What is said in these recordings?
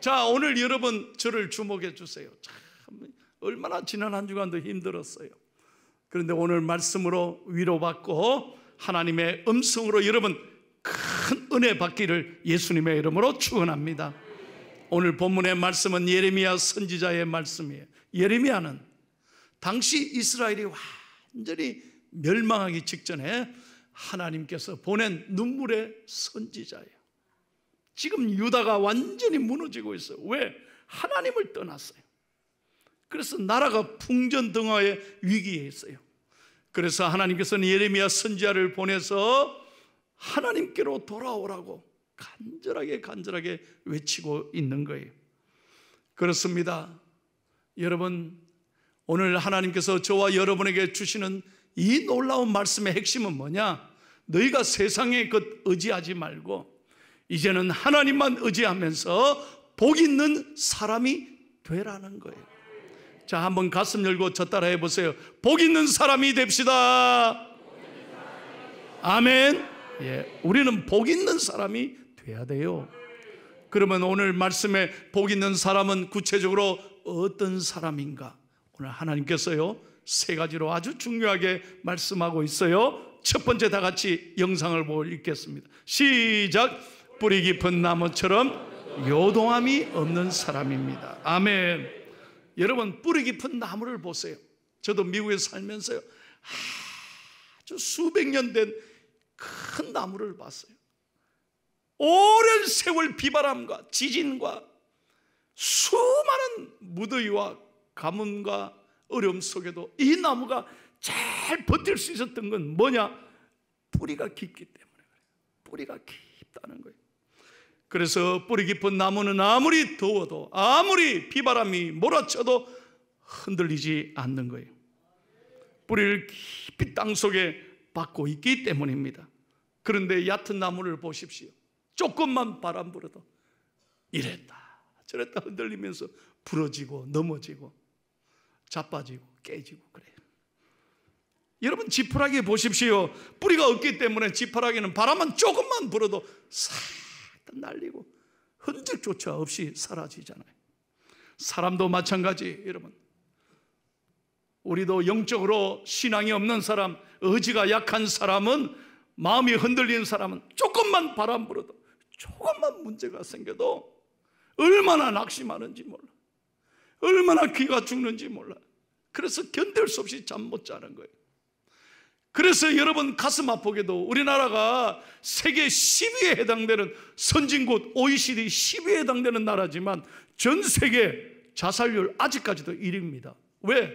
자, 오늘 여러분 저를 주목해 주세요. 참, 얼마나 지난 한 주간도 힘들었어요. 그런데 오늘 말씀으로 위로받고 하나님의 음성으로 여러분 큰 은혜 받기를 예수님의 이름으로 축원합니다. 오늘 본문의 말씀은 예레미야 선지자의 말씀이에요. 예레미야는 당시 이스라엘이 완전히 멸망하기 직전에 하나님께서 보낸 눈물의 선지자예요. 지금 유다가 완전히 무너지고 있어요. 왜? 하나님을 떠났어요. 그래서 나라가 풍전등화의 위기에 있어요. 그래서 하나님께서는 예레미야 선지자를 보내서 하나님께로 돌아오라고 간절하게 간절하게 외치고 있는 거예요. 그렇습니다. 여러분 오늘 하나님께서 저와 여러분에게 주시는 이 놀라운 말씀의 핵심은 뭐냐? 너희가 세상의 것 의지하지 말고 이제는 하나님만 의지하면서 복 있는 사람이 되라는 거예요. 자, 한번 가슴 열고 저 따라 해보세요. 복 있는 사람이 됩시다. 아멘. 예, 우리는 복 있는 사람이 돼야 돼요. 그러면 오늘 말씀에 복 있는 사람은 구체적으로 어떤 사람인가? 오늘 하나님께서요, 세 가지로 아주 중요하게 말씀하고 있어요. 첫 번째 다 같이 영상을 보고 읽겠습니다. 시작. 뿌리 깊은 나무처럼 요동함이 없는 사람입니다. 아멘. 여러분 뿌리 깊은 나무를 보세요. 저도 미국에 살면서요. 아주 수백 년 된 큰 나무를 봤어요. 오랜 세월 비바람과 지진과 수많은 무더위와 가뭄과 어려움 속에도 이 나무가 잘 버틸 수 있었던 건 뭐냐? 뿌리가 깊기 때문에 그래요. 뿌리가 깊다는 거예요. 그래서 뿌리 깊은 나무는 아무리 더워도 아무리 비바람이 몰아쳐도 흔들리지 않는 거예요. 뿌리를 깊이 땅 속에 박고 있기 때문입니다. 그런데 얕은 나무를 보십시오. 조금만 바람 불어도 이랬다 저랬다 흔들리면서 부러지고 넘어지고 자빠지고 깨지고 그래요. 여러분 지푸라기 보십시오. 뿌리가 없기 때문에 지푸라기는 바람만 조금만 불어도 싹 날리고 흔적조차 없이 사라지잖아요. 사람도 마찬가지 여러분. 우리도 영적으로 신앙이 없는 사람, 의지가 약한 사람은 마음이 흔들리는 사람은 조금만 바람 불어도 조금만 문제가 생겨도 얼마나 낙심하는지 몰라. 얼마나 귀가 죽는지 몰라. 그래서 견딜 수 없이 잠 못 자는 거예요. 그래서 여러분 가슴 아프게도 우리나라가 세계 10위에 해당되는 선진국 OECD 10위에 해당되는 나라지만 전 세계 자살률 아직까지도 1위입니다. 왜?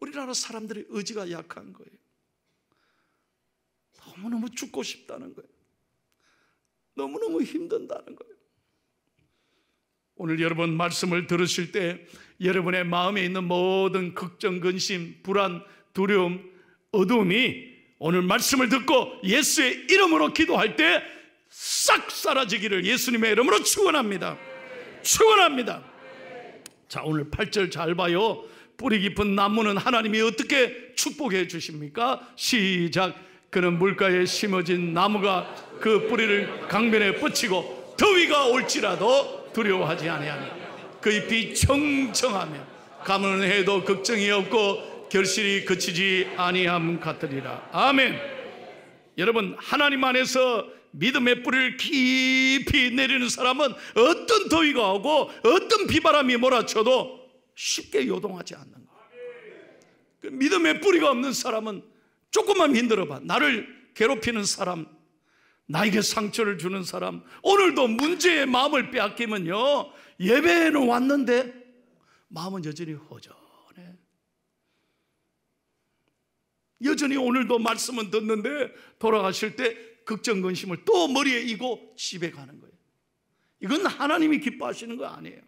우리나라 사람들의 의지가 약한 거예요. 너무너무 죽고 싶다는 거예요. 너무너무 힘든다는 거예요. 오늘 여러분 말씀을 들으실 때 여러분의 마음에 있는 모든 걱정, 근심, 불안, 두려움, 어두움이 오늘 말씀을 듣고 예수의 이름으로 기도할 때 싹 사라지기를 예수님의 이름으로 축원합니다. 축원합니다. 자, 오늘 8절 잘 봐요. 뿌리 깊은 나무는 하나님이 어떻게 축복해 주십니까? 시작. 그는 물가에 심어진 나무가 그 뿌리를 강변에 뻗치고 더위가 올지라도 두려워하지 아니하며 그잎이 청청하며 가뭄 해도 걱정이 없고 결실이 그치지 아니함 같으리라. 아멘. 여러분 하나님 안에서 믿음의 뿌리를 깊이 내리는 사람은 어떤 더위가 오고 어떤 비바람이 몰아쳐도 쉽게 요동하지 않는 거예요. 그 믿음의 뿌리가 없는 사람은 조금만 힘들어봐. 나를 괴롭히는 사람, 나에게 상처를 주는 사람, 오늘도 문제의 마음을 빼앗기면요. 예배에는 왔는데 마음은 여전히 허전. 여전히 오늘도 말씀은 듣는데 돌아가실 때 걱정 근심을 또 머리에 이고 집에 가는 거예요. 이건 하나님이 기뻐하시는 거 아니에요.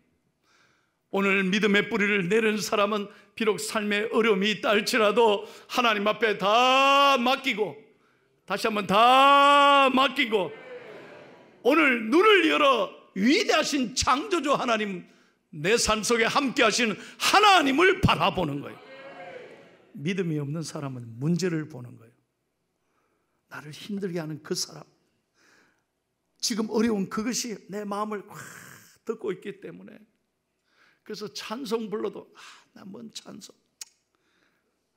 오늘 믿음의 뿌리를 내린 사람은 비록 삶의 어려움이 있다 할지라도 하나님 앞에 다 맡기고 다시 한번 다 맡기고 오늘 눈을 열어 위대하신 창조주 하나님 내 삶속에 함께 하시는 하나님을 바라보는 거예요. 믿음이 없는 사람은 문제를 보는 거예요. 나를 힘들게 하는 그 사람. 지금 어려운 그것이 내 마음을 확 듣고 있기 때문에. 그래서 찬송 불러도, 아, 나뭔 찬송.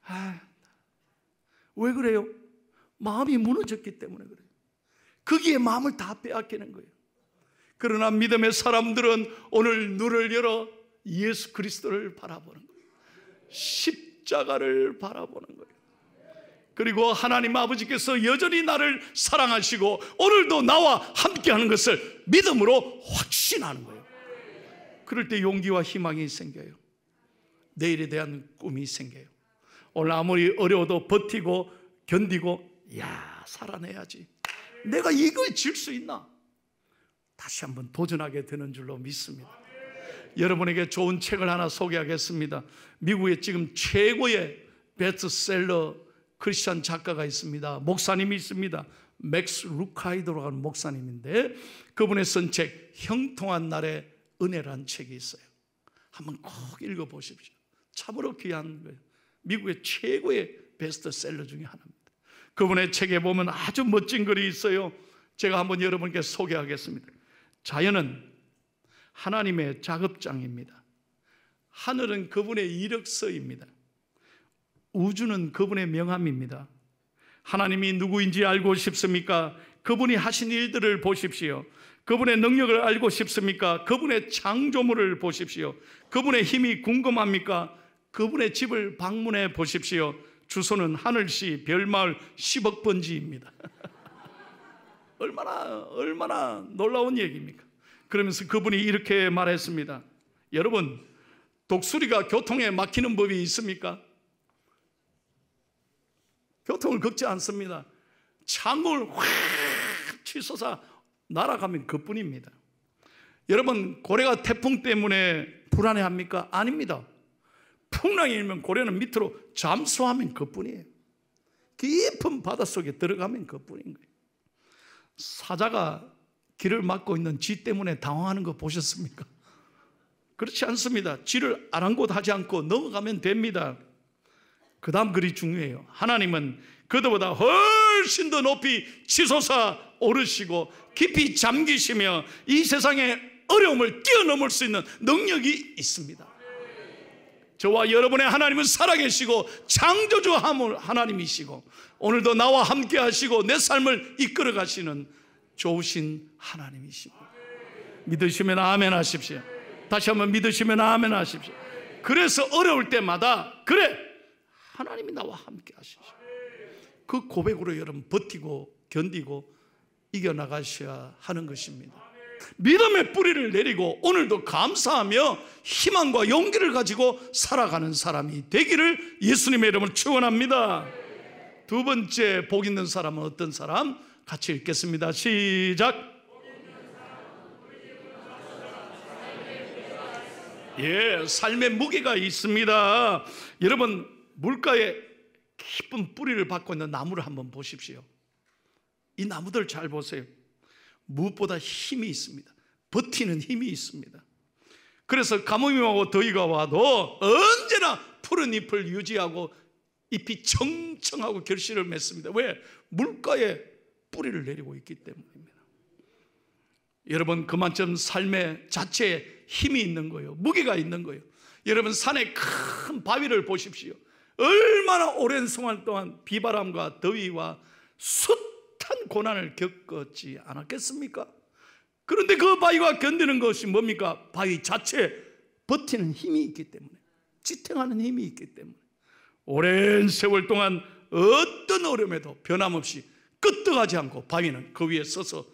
아, 왜 그래요? 마음이 무너졌기 때문에 그래요. 거기에 마음을 다 빼앗기는 거예요. 그러나 믿음의 사람들은 오늘 눈을 열어 예수 그리스도를 바라보는 거예요. 십자가를 바라보는 거예요. 그리고 하나님 아버지께서 여전히 나를 사랑하시고 오늘도 나와 함께 하는 것을 믿음으로 확신하는 거예요. 그럴 때 용기와 희망이 생겨요. 내일에 대한 꿈이 생겨요. 오늘 아무리 어려워도 버티고 견디고 야 살아내야지. 내가 이걸 질수 있나? 다시 한번 도전하게 되는 줄로 믿습니다. 여러분에게 좋은 책을 하나 소개하겠습니다. 미국에 지금 최고의 베스트셀러 크리스천 작가가 있습니다. 목사님이 있습니다. 맥스 루카이도라는 목사님인데 그분의 쓴 책 형통한 날의 은혜란 책이 있어요. 한번 꼭 읽어보십시오. 참으로 귀한 거예요. 미국의 최고의 베스트셀러 중에 하나입니다. 그분의 책에 보면 아주 멋진 글이 있어요. 제가 한번 여러분께 소개하겠습니다. 자연은 하나님의 작업장입니다. 하늘은 그분의 이력서입니다. 우주는 그분의 명함입니다. 하나님이 누구인지 알고 싶습니까? 그분이 하신 일들을 보십시오. 그분의 능력을 알고 싶습니까? 그분의 창조물을 보십시오. 그분의 힘이 궁금합니까? 그분의 집을 방문해 보십시오. 주소는 하늘시 별마을 10억 번지입니다. 얼마나 얼마나 놀라운 얘기입니까? 그러면서 그분이 이렇게 말했습니다. 여러분, 독수리가 교통에 막히는 법이 있습니까? 교통을 걷지 않습니다. 창을 확 치솟아 날아가면 그뿐입니다. 여러분, 고래가 태풍 때문에 불안해합니까? 아닙니다. 풍랑이 일면 고래는 밑으로 잠수하면 그뿐이에요. 깊은 바닷속에 들어가면 그뿐인 거예요. 사자가 길을 막고 있는 쥐 때문에 당황하는 거 보셨습니까? 그렇지 않습니다. 쥐를 아랑곳하지 않고 넘어가면 됩니다. 그 다음 글이 중요해요. 하나님은 그들보다 훨씬 더 높이 치솟아 오르시고 깊이 잠기시며 이 세상의 어려움을 뛰어넘을 수 있는 능력이 있습니다. 저와 여러분의 하나님은 살아계시고 창조주 하나님이시고 오늘도 나와 함께 하시고 내 삶을 이끌어 가시는 좋으신 하나님이시고 믿으시면 아멘 하십시오. 다시 한번 믿으시면 아멘 하십시오. 그래서 어려울 때마다 그래 하나님이 나와 함께 하십시오. 그 고백으로 여러분 버티고 견디고 이겨나가셔야 하는 것입니다. 믿음의 뿌리를 내리고 오늘도 감사하며 희망과 용기를 가지고 살아가는 사람이 되기를 예수님의 이름으로 축원합니다. 두 번째 복 있는 사람은 어떤 사람? 같이 읽겠습니다. 시작. 예, 삶의 무게가 있습니다. 여러분, 물가에 깊은 뿌리를 받고 있는 나무를 한번 보십시오. 이 나무들 잘 보세요. 무엇보다 힘이 있습니다. 버티는 힘이 있습니다. 그래서 가뭄이 오고 더위가 와도 언제나 푸른 잎을 유지하고 잎이 청청하고 결실을 맺습니다. 왜? 물가에 뿌리를 내리고 있기 때문입니다. 여러분 그만큼 삶의 자체에 힘이 있는 거예요. 무게가 있는 거예요. 여러분 산에 큰 바위를 보십시오. 얼마나 오랜 생활 동안 비바람과 더위와 숱한 고난을 겪었지 않았겠습니까? 그런데 그 바위가 견디는 것이 뭡니까? 바위 자체 버티는 힘이 있기 때문에 지탱하는 힘이 있기 때문에 오랜 세월 동안 어떤 어려움에도 변함없이 끄떡하지 않고 바위는 그 위에 서서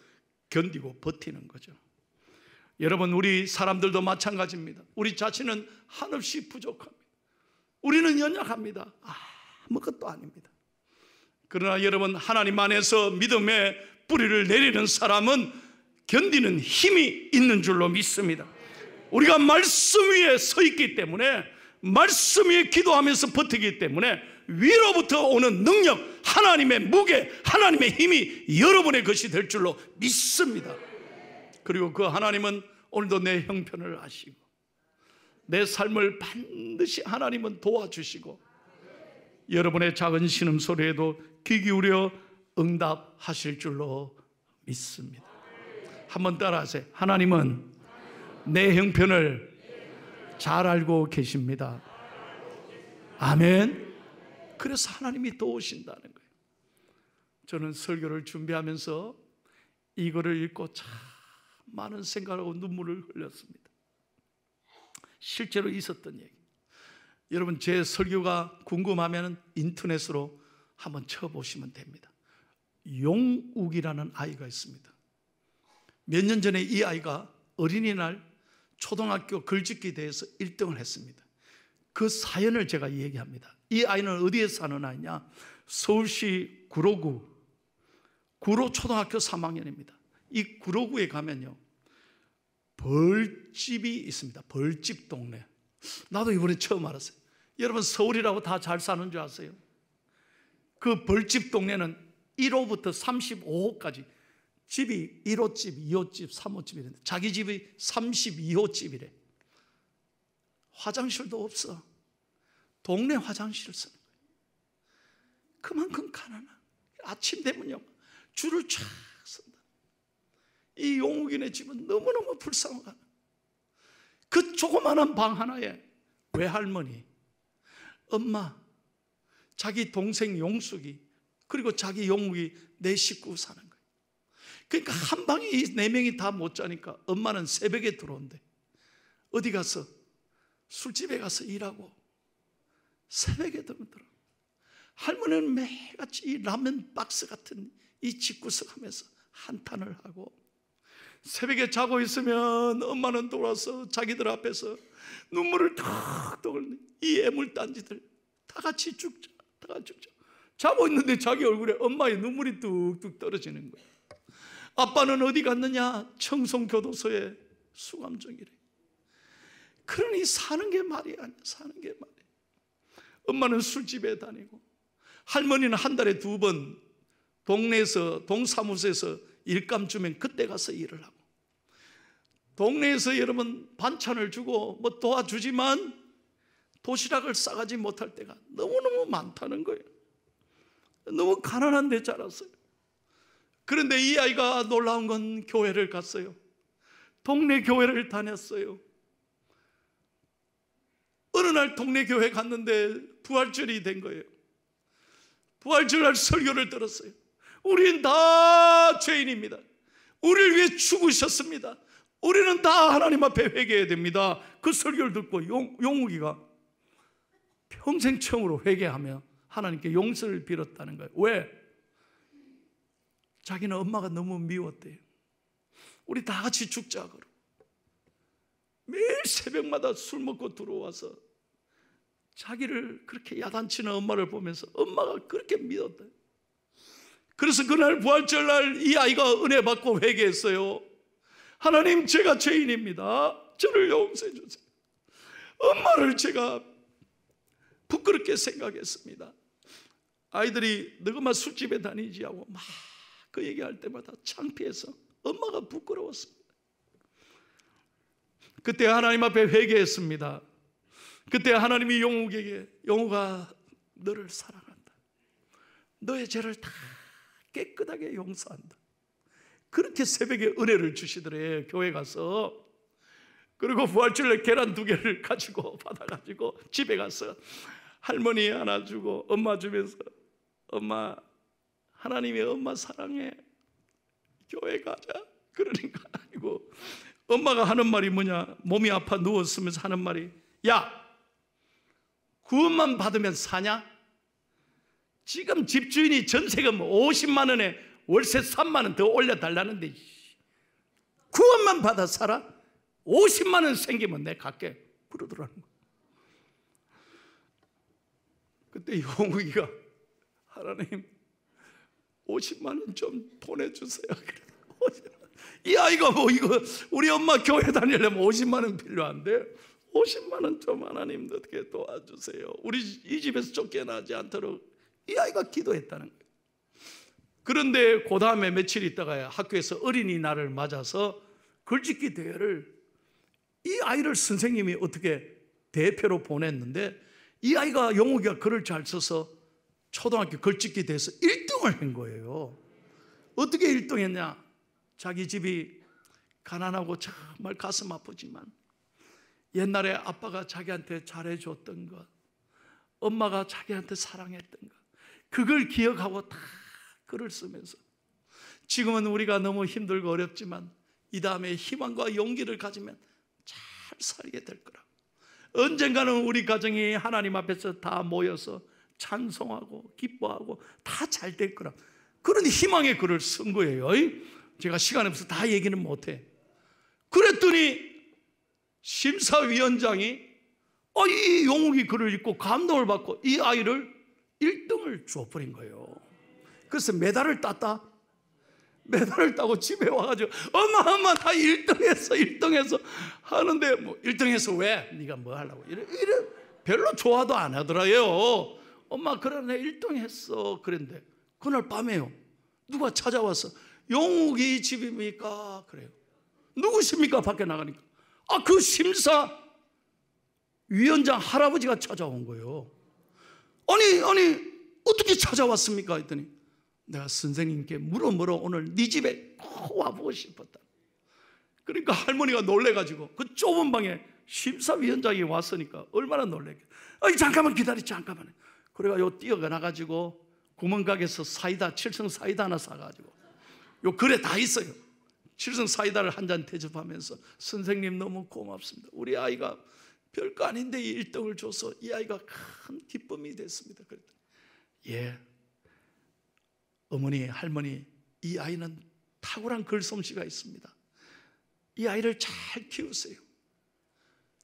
견디고 버티는 거죠. 여러분 우리 사람들도 마찬가지입니다. 우리 자신은 한없이 부족합니다. 우리는 연약합니다. 아무것도 아닙니다. 그러나 여러분 하나님 안에서 믿음의 뿌리를 내리는 사람은 견디는 힘이 있는 줄로 믿습니다. 우리가 말씀 위에 서 있기 때문에 말씀 위에 기도하면서 버티기 때문에 위로부터 오는 능력, 하나님의 무게, 하나님의 힘이 여러분의 것이 될 줄로 믿습니다. 그리고 그 하나님은 오늘도 내 형편을 아시고 내 삶을 반드시 하나님은 도와주시고 여러분의 작은 신음소리에도 귀 기울여 응답하실 줄로 믿습니다. 한번 따라하세요. 하나님은 내 형편을 잘 알고 계십니다. 아멘. 그래서 하나님이 도우신다는 거예요. 저는 설교를 준비하면서 이거를 읽고 참 많은 생각하고 눈물을 흘렸습니다. 실제로 있었던 얘기. 여러분 제 설교가 궁금하면 인터넷으로 한번 쳐보시면 됩니다. 용욱이라는 아이가 있습니다. 몇 년 전에 이 아이가 어린이날 초등학교 글짓기 대회에서 1등을 했습니다. 그 사연을 제가 얘기합니다. 이 아이는 어디에 사는 아이냐? 서울시 구로구 구로 초등학교 3학년입니다. 이 구로구에 가면요. 벌집이 있습니다. 벌집 동네. 나도 이번에 처음 알았어요. 여러분 서울이라고 다 잘 사는 줄 아세요? 그 벌집 동네는 1호부터 35호까지 집이 1호집, 2호집, 3호집 이랬데 자기 집이 32호집이래. 화장실도 없어. 동네 화장실을 쓰는 거예요. 그만큼 가난한. 아침 되면요. 줄을 쫙 쓴다. 이 용욱이네 집은 너무너무 불쌍하다. 그 조그만한 방 하나에 외할머니, 엄마, 자기 동생 용숙이, 그리고 자기 용욱이 내 네 식구 사는 거예요. 그러니까 한 방에 이네 명이 다 못 자니까 엄마는 새벽에 들어온대. 어디 가서? 술집에 가서 일하고 새벽에 들더라. 할머니는 매일같이 이 라면 박스 같은 이 집구석 하면서 한탄을 하고 새벽에 자고 있으면 엄마는 돌아서 자기들 앞에서 눈물을 턱턱 흘리는 이 애물단지들 다 같이 죽자, 다 같이 죽자. 자고 있는데 자기 얼굴에 엄마의 눈물이 뚝뚝 떨어지는 거예 아빠는 어디 갔느냐? 청송교도소에 수감정이래. 그러니 사는 게 말이 아니야, 사는 게 말이야. 엄마는 술집에 다니고 할머니는 한 달에 두 번 동네에서 동사무소에서 일감 주면 그때 가서 일을 하고 동네에서 여러분 반찬을 주고 뭐 도와주지만 도시락을 싸가지 못할 때가 너무너무 많다는 거예요. 너무 가난한 데 자랐어요. 그런데 이 아이가 놀라운 건 교회를 갔어요. 동네 교회를 다녔어요. 어느 날 동네 교회 갔는데 부활절이 된 거예요. 부활절날 설교를 들었어요. 우린다 죄인입니다. 우리를 위해 죽으셨습니다. 우리는 다 하나님 앞에 회개해야 됩니다. 그 설교를 듣고 용, 용욱이가 평생 처음으로 회개하며 하나님께 용서를 빌었다는 거예요. 왜? 자기는 엄마가 너무 미웠대요. 우리 다 같이 죽자 그러. 매일 새벽마다 술 먹고 들어와서 자기를 그렇게 야단치는 엄마를 보면서 엄마가 그렇게 믿었다. 그래서 그날 부활절날 이 아이가 은혜 받고 회개했어요. 하나님 제가 죄인입니다. 저를 용서해 주세요. 엄마를 제가 부끄럽게 생각했습니다. 아이들이 너그만 술집에 다니지 하고 막 그 얘기할 때마다 창피해서 엄마가 부끄러웠습니다. 그때 하나님 앞에 회개했습니다. 그때 하나님이 영욱에게 영욱아 너를 사랑한다. 너의 죄를 다 깨끗하게 용서한다. 그렇게 새벽에 은혜를 주시더래 교회 가서 그리고 부활절에 계란 두 개를 가지고 받아가지고 집에 가서 할머니 안아주고 엄마 주면서 엄마 하나님의 엄마 사랑해 교회 가자 그러니까 아니고 엄마가 하는 말이 뭐냐 몸이 아파 누웠으면서 하는 말이 야 구원만 받으면 사냐? 지금 집주인이 전세금 50만 원에 월세 3만 원 더 올려달라는데 구원만 받아 살아? 50만 원 생기면 내 갈게 부르더라는 거야. 그때 용욱이가 하나님 50만 원 좀 보내주세요. 이 아이가 뭐 이거 우리 엄마 교회 다니려면 50만 원 필요한데 50만 원좀 하나님도 어떻게 도와주세요. 우리 이 집에서 쫓겨나지 않도록 이 아이가 기도했다는 거예요. 그런데 그 다음에 며칠 있다가 학교에서 어린이날을 맞아서 글짓기 대회를 이 아이를 선생님이 어떻게 대표로 보냈는데 이 아이가 영욱이가 글을 잘 써서 초등학교 글짓기 대회에서 1등을 한 거예요. 어떻게 1등 했냐? 자기 집이 가난하고 정말 가슴 아프지만 옛날에 아빠가 자기한테 잘해줬던 것, 엄마가 자기한테 사랑했던 것, 그걸 기억하고 다 글을 쓰면서 지금은 우리가 너무 힘들고 어렵지만 이 다음에 희망과 용기를 가지면 잘 살게 될 거라. 언젠가는 우리 가정이 하나님 앞에서 다 모여서 찬송하고 기뻐하고 다 잘 될 거라. 그런 희망의 글을 쓴 거예요. 제가 시간 없어서 다 얘기는 못해. 그랬더니 심사위원장이 어, 이 용욱이 글을 읽고 감동을 받고 이 아이를 1등을 줘버린 거예요. 그래서 메달을 땄다. 메달을 따고 집에 와가지고 엄마 엄마 나 1등했어 1등했어 하는데 뭐 1등했어 왜? 네가 뭐 하려고 이래, 이래 별로 좋아도 안하더라요 엄마 그래 내 1등했어 그랬데 그날 밤에요 누가 찾아와서 영욱이 집입니까? 그래요. 누구십니까? 밖에 나가니까 아, 그 심사 위원장 할아버지가 찾아온 거예요. 아니, 아니, 어떻게 찾아왔습니까? 했더니 내가 선생님께 물어 물어 오늘 네 집에 와보고 싶었다. 그러니까 할머니가 놀래가지고 그 좁은 방에 심사위원장이 왔으니까 얼마나 놀랬겠 아니, 잠깐만 기다리, 잠깐만. 그래가지 뛰어가나가지고 구멍가게에서 사이다, 칠성 사이다 하나 사가지고 요 글에 다 있어요. 실은 사이다를 한 잔 대접하면서 선생님 너무 고맙습니다. 우리 아이가 별거 아닌데 1등을 줘서 이 아이가 큰 기쁨이 됐습니다. 그랬더니 예, 어머니, 할머니, 이 아이는 탁월한 글솜씨가 있습니다. 이 아이를 잘 키우세요.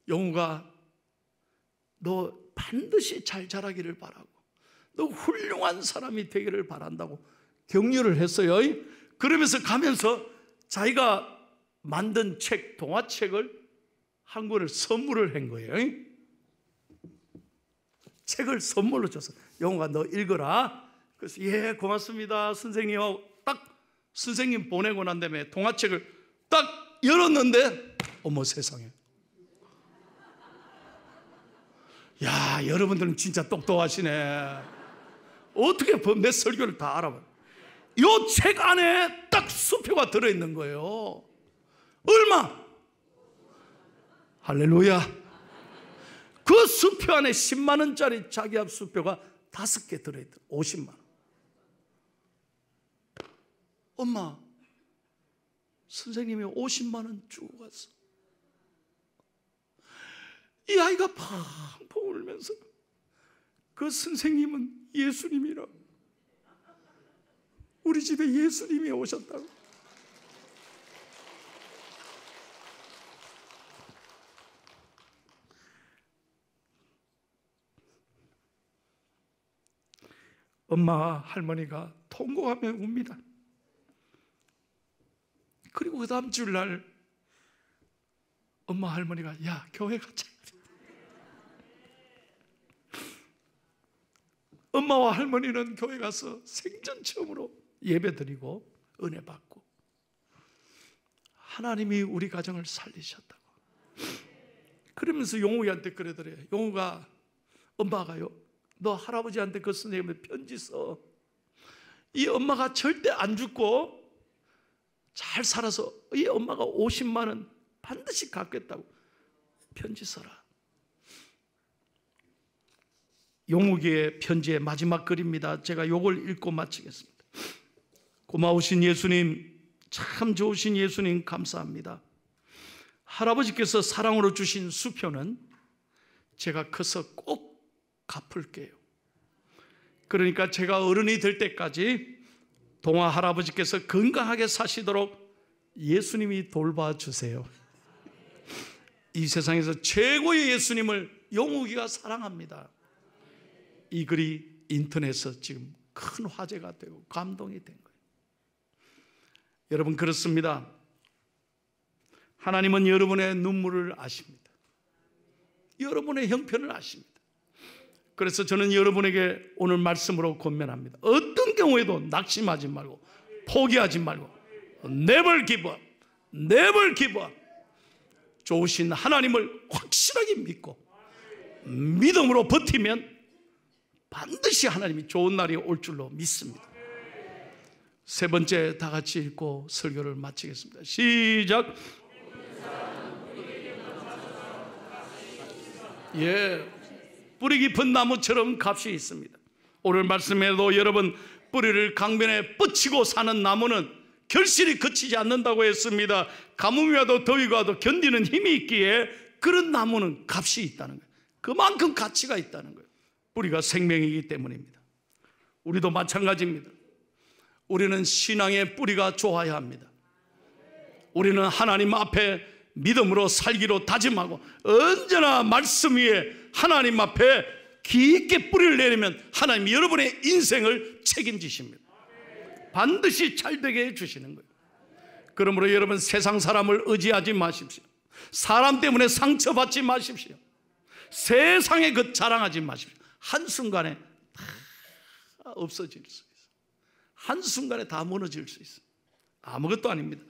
영우가 너 반드시 잘 자라기를 바라고 너 훌륭한 사람이 되기를 바란다고 격려를 했어요. 그러면서 가면서 자기가 만든 책, 동화책을 한 권을 선물을 한 거예요. 책을 선물로 줬어. 영호가 너 읽어라. 그래서 예, 고맙습니다. 선생님딱 선생님 보내고 난 다음에 동화책을 딱 열었는데 어머 세상에. 야, 여러분들은 진짜 똑똑하시네. 어떻게 내 설교를 다 알아봐. 이책 안에 딱 수표가 들어있는 거예요. 얼마? 할렐루야. 그 수표 안에 10만 원짜리 자기합 수표가 다섯 개 들어있다. 50만 원. 엄마, 선생님이 50만 원 주고 갔어. 이 아이가 펑펑 울면서 그 선생님은 예수님이라고. 우리 집에 예수님이 오셨다고. 엄마와 할머니가 통곡하며 웁니다. 그리고 그 다음 주날 일 엄마 할머니가 야 교회 가자. 엄마와 할머니는 교회 가서 생전 처음으로 예배드리고 은혜 받고 하나님이 우리 가정을 살리셨다고. 그러면서 용우한테 그러더래요. 용우가 엄마가요. 너 할아버지한테 그 선생님의 편지 써. 이 엄마가 절대 안 죽고 잘 살아서 이 엄마가 50만 원 반드시 갚겠다고 편지 써라. 용욱의 편지의 마지막 글입니다. 제가 요걸 읽고 마치겠습니다. 고마우신 예수님, 참 좋으신 예수님 감사합니다. 할아버지께서 사랑으로 주신 수표는 제가 커서 꼭 갚을게요. 그러니까 제가 어른이 될 때까지 동화 할아버지께서 건강하게 사시도록 예수님이 돌봐주세요. 이 세상에서 최고의 예수님을 용욱이가 사랑합니다. 이 글이 인터넷에서 지금 큰 화제가 되고 감동이 된거 여러분 그렇습니다. 하나님은 여러분의 눈물을 아십니다. 여러분의 형편을 아십니다. 그래서 저는 여러분에게 오늘 말씀으로 권면합니다. 어떤 경우에도 낙심하지 말고 포기하지 말고 never give up, never give up. 좋으신 하나님을 확실하게 믿고 믿음으로 버티면 반드시 하나님이 좋은 날이 올 줄로 믿습니다. 세 번째 다 같이 읽고 설교를 마치겠습니다. 시작. 예. 뿌리 깊은 나무처럼 값이 있습니다. 오늘 말씀에도 여러분 뿌리를 강변에 뻗치고 사는 나무는 결실이 그치지 않는다고 했습니다. 가뭄이 와도 더위 와도 견디는 힘이 있기에 그런 나무는 값이 있다는 거예요. 그만큼 가치가 있다는 거예요. 뿌리가 생명이기 때문입니다. 우리도 마찬가지입니다. 우리는 신앙의 뿌리가 좋아야 합니다. 우리는 하나님 앞에 믿음으로 살기로 다짐하고 언제나 말씀 위에 하나님 앞에 깊게 뿌리를 내리면 하나님 여러분의 인생을 책임지십니다. 반드시 잘 되게 해 주시는 거예요. 그러므로 여러분 세상 사람을 의지하지 마십시오. 사람 때문에 상처받지 마십시오. 세상에 그 자랑하지 마십시오. 한순간에 다 없어질 수 한순간에 다 무너질 수 있어요. 아무것도 아닙니다.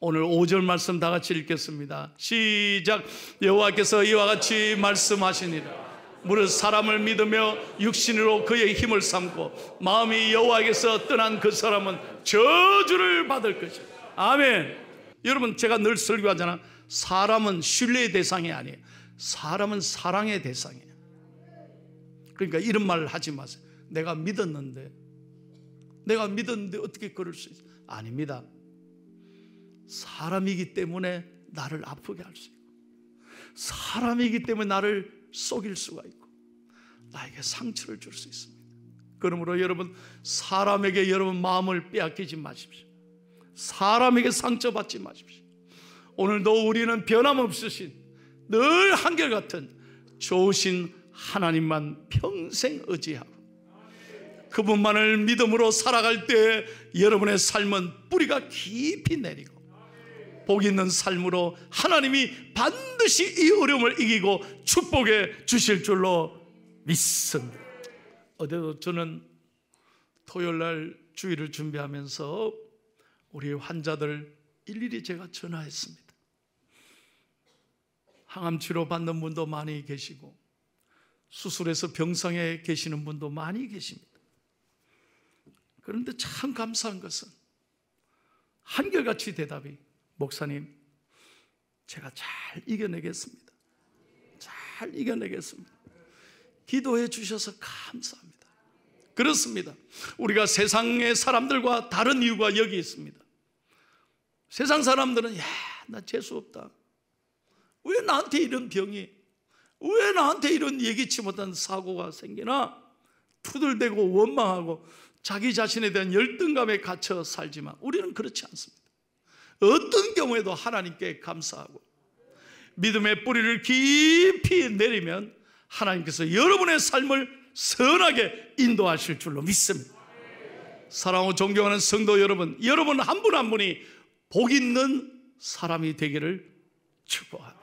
오늘 5절 말씀 다 같이 읽겠습니다. 시작. 여호와께서 이와 같이 말씀하시니라. 무릇 사람을 믿으며 육신으로 그의 힘을 삼고 마음이 여호와에게서 떠난 그 사람은 저주를 받을 것이다. 아멘. 여러분 제가 늘 설교하잖아. 사람은 신뢰의 대상이 아니에요. 사람은 사랑의 대상이에요. 그러니까 이런 말을 하지 마세요. 내가 믿었는데 내가 믿었는데 어떻게 그럴 수 있어? 아닙니다. 사람이기 때문에 나를 아프게 할 수 있고, 사람이기 때문에 나를 속일 수가 있고, 나에게 상처를 줄 수 있습니다. 그러므로 여러분, 사람에게 여러분 마음을 빼앗기지 마십시오. 사람에게 상처받지 마십시오. 오늘도 우리는 변함없으신 늘 한결같은 좋으신 하나님만 평생 의지하고 그분만을 믿음으로 살아갈 때 여러분의 삶은 뿌리가 깊이 내리고 복 있는 삶으로 하나님이 반드시 이 어려움을 이기고 축복해 주실 줄로 믿습니다. 어제도 저는 토요일 날 주일을 준비하면서 우리 환자들 일일이 제가 전화했습니다. 항암 치료 받는 분도 많이 계시고 수술해서 병상에 계시는 분도 많이 계십니다. 그런데 참 감사한 것은 한결같이 대답이 목사님 제가 잘 이겨내겠습니다. 잘 이겨내겠습니다. 기도해 주셔서 감사합니다. 그렇습니다. 우리가 세상의 사람들과 다른 이유가 여기 있습니다. 세상 사람들은 야, 나 재수 없다. 왜 나한테 이런 병이 왜 나한테 이런 예기치 못한 사고가 생기나? 투들대고 원망하고 자기 자신에 대한 열등감에 갇혀 살지만 우리는 그렇지 않습니다. 어떤 경우에도 하나님께 감사하고 믿음의 뿌리를 깊이 내리면 하나님께서 여러분의 삶을 선하게 인도하실 줄로 믿습니다. 사랑하고 존경하는 성도 여러분, 여러분 한 분한 한 분이 복 있는 사람이 되기를 축복합니다.